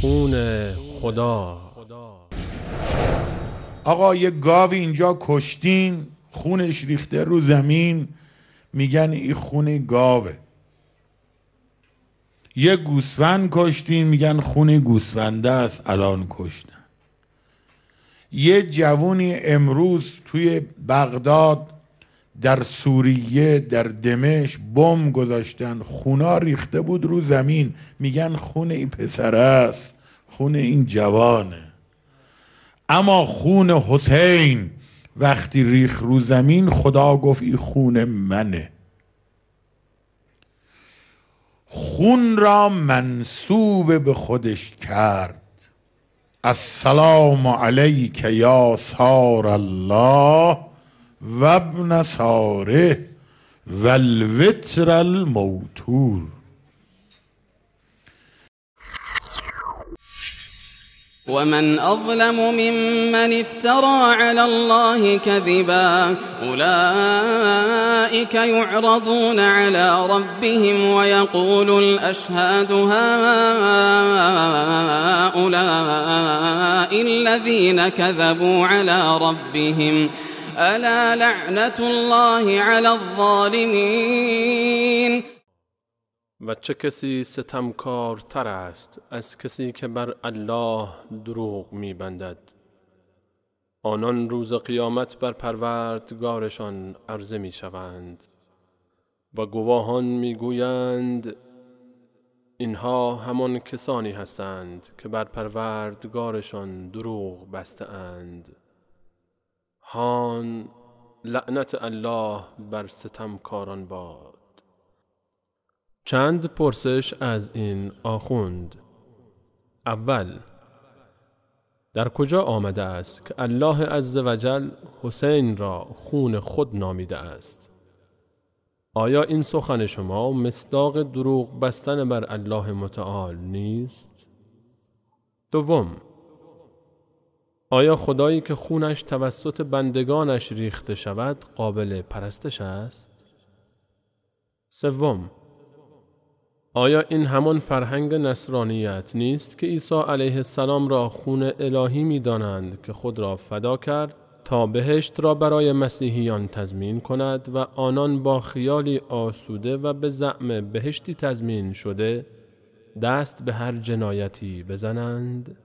خون خدا آقا یه گاوی اینجا کشتین خونش ریخته رو زمین میگن این خون گاوه یه گوسفند کشتین میگن خون گوسفنده است الان کشتن یه جوونی امروز توی بغداد در سوریه در دمش بم گذاشتن خونا ریخته بود رو زمین میگن خون این پسر است خون این جوانه اما خون حسین وقتی ریخ رو زمین خدا گفت این خون منه خون را منصوب به خودش کرد السلام علیک یا سار الله وابن ساره والوتر الموتور ومن أظلم ممن افترى على الله كذبا أولئك يعرضون على ربهم ويقول الأشهاد هؤلاء الذين كذبوا على ربهم ألا لعنة الله على الظالمين و چه کسی تر است از کسی که بر الله دروغ بندد آنان روز قیامت بر پروردگارشان عرضه می شوند و گواهان می گویند اینها همان کسانی هستند که بر پروردگارشان دروغ بسته اند هان لعنت الله بر ستم کاران باد چند پرسش از این آخوند اول در کجا آمده است که الله عز وجل حسین را خون خود نامیده است آیا این سخن شما مصداق دروغ بستن بر الله متعال نیست؟ دوم آیا خدایی که خونش توسط بندگانش ریخته شود قابل پرستش است؟ سوم آیا این همان فرهنگ نصرانیت نیست که عیسی علیه السلام را خون الهی می دانند که خود را فدا کرد تا بهشت را برای مسیحیان تضمین کند و آنان با خیالی آسوده و به زعم بهشتی تضمین شده دست به هر جنایتی بزنند؟